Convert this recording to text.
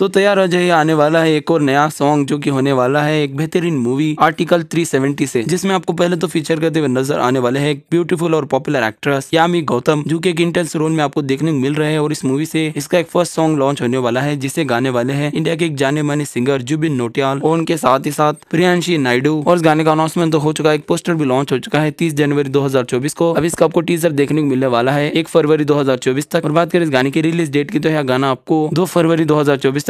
तो तैयार हो जाइए आने वाला है एक और नया सॉन्ग जो कि होने वाला है एक बेहतरीन मूवी आर्टिकल 370 से जिसमें आपको पहले तो फीचर करते हुए नजर आने वाले है एक ब्यूटीफुल और पॉपुलर एक्ट्रेस यामी गौतम जो कि एक इंटेंस रोल में आपको देखने को मिल रहे हैं और इस मूवी से इसका एक फर्स्ट सॉन्ग लॉन्च होने वाला है जिसे गाने वाले है इंडिया के एक जाने माने सिंगर जुबिन नोटियाल और उनके साथ ही साथ प्रियांशी नायडू और इस गाने का अनाउंसमेंट तो हो चुका है एक पोस्टर भी लॉन्च हो चुका है तीस जनवरी दो को अब इसका आपको टीजर देखने को मिलने वाला है एक फरवरी दो तक और बात करें इस गाने की रिलीज डेट की तो यह गाना आपको दो फरवरी दो